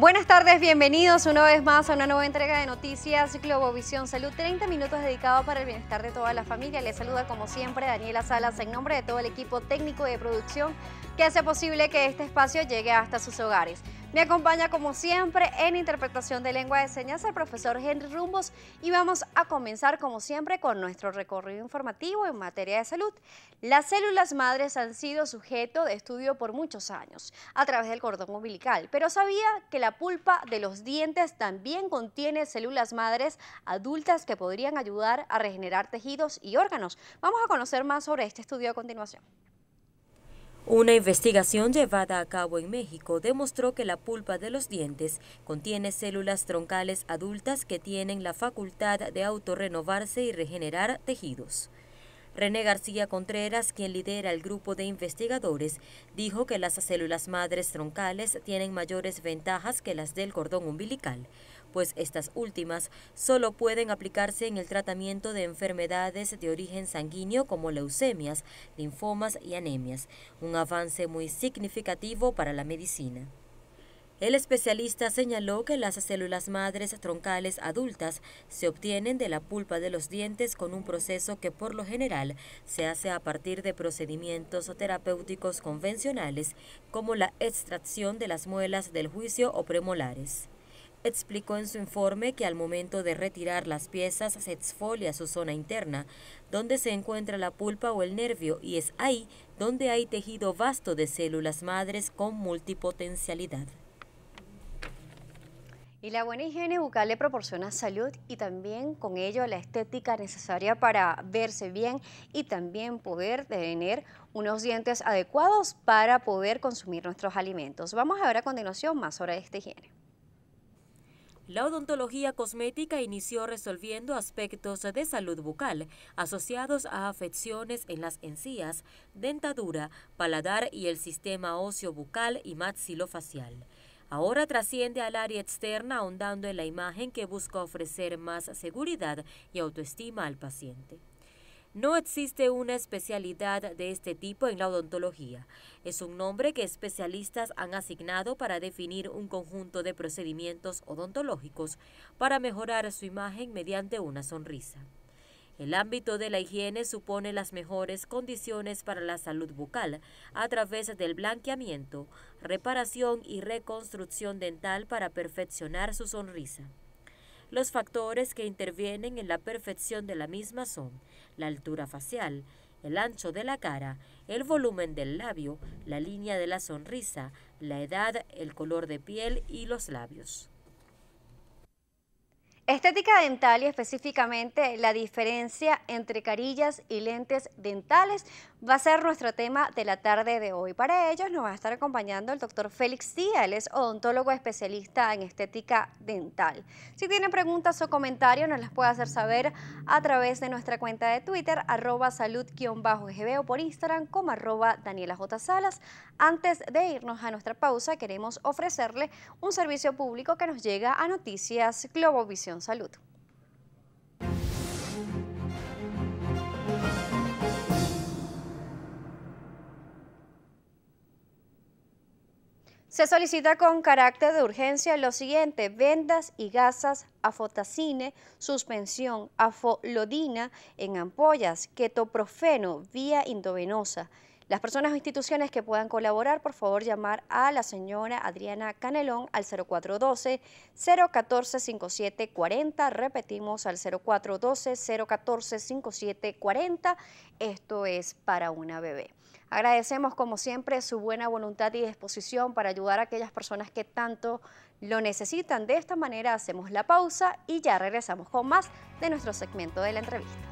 Buenas tardes, bienvenidos una vez más a una nueva entrega de noticias Globovisión Salud, 30 minutos dedicados para el bienestar de toda la familia. Les saluda como siempre Daniela Salas en nombre de todo el equipo técnico de producción que hace posible que este espacio llegue hasta sus hogares. Me acompaña como siempre en interpretación de lengua de señas el profesor Henry Rumbos y vamos a comenzar como siempre con nuestro recorrido informativo en materia de salud. Las células madres han sido sujeto de estudio por muchos años a través del cordón umbilical, pero sabía que la pulpa de los dientes también contiene células madres adultas que podrían ayudar a regenerar tejidos y órganos. Vamos a conocer más sobre este estudio a continuación. Una investigación llevada a cabo en México demostró que la pulpa de los dientes contiene células troncales adultas que tienen la facultad de autorrenovarse y regenerar tejidos. René García Contreras, quien lidera el grupo de investigadores, dijo que las células madres troncales tienen mayores ventajas que las del cordón umbilical, pues estas últimas solo pueden aplicarse en el tratamiento de enfermedades de origen sanguíneo como leucemias, linfomas y anemias, un avance muy significativo para la medicina. El especialista señaló que las células madres troncales adultas se obtienen de la pulpa de los dientes con un proceso que por lo general se hace a partir de procedimientos terapéuticos convencionales como la extracción de las muelas del juicio o premolares. Explicó en su informe que al momento de retirar las piezas se exfolia su zona interna, donde se encuentra la pulpa o el nervio, y es ahí donde hay tejido vasto de células madres con multipotencialidad. Y la buena higiene bucal le proporciona salud y también con ello la estética necesaria para verse bien y también poder tener unos dientes adecuados para poder consumir nuestros alimentos. Vamos a ver a continuación más sobre esta higiene. La odontología cosmética inició resolviendo aspectos de salud bucal asociados a afecciones en las encías, dentadura, paladar y el sistema óseo bucal y maxilofacial ahora trasciende al área externa ahondando en la imagen que busca ofrecer más seguridad y autoestima al paciente. No existe una especialidad de este tipo en la odontología. Es un nombre que especialistas han asignado para definir un conjunto de procedimientos odontológicos para mejorar su imagen mediante una sonrisa. El ámbito de la higiene supone las mejores condiciones para la salud bucal a través del blanqueamiento, reparación y reconstrucción dental para perfeccionar su sonrisa. Los factores que intervienen en la perfección de la misma son la altura facial, el ancho de la cara, el volumen del labio, la línea de la sonrisa, la edad, el color de piel y los labios. Estética dental y específicamente la diferencia entre carillas y lentes dentales va a ser nuestro tema de la tarde de hoy. Para ellos nos va a estar acompañando el doctor Félix Díaz, él es odontólogo especialista en estética dental. Si tienen preguntas o comentarios nos las puede hacer saber a través de nuestra cuenta de Twitter, arroba salud-gb o por Instagram como arroba Daniela J. Salas. Antes de irnos a nuestra pausa queremos ofrecerle un servicio público que nos llega a Noticias Globovisión un saludo. Se solicita con carácter de urgencia lo siguiente, vendas y gasas afotacine, suspensión, afolodina en ampollas, ketoprofeno vía indovenosa, las personas o instituciones que puedan colaborar, por favor, llamar a la señora Adriana Canelón al 0412-014-5740. Repetimos al 0412-014-5740. Esto es para una bebé. Agradecemos, como siempre, su buena voluntad y disposición para ayudar a aquellas personas que tanto lo necesitan. De esta manera hacemos la pausa y ya regresamos con más de nuestro segmento de la entrevista.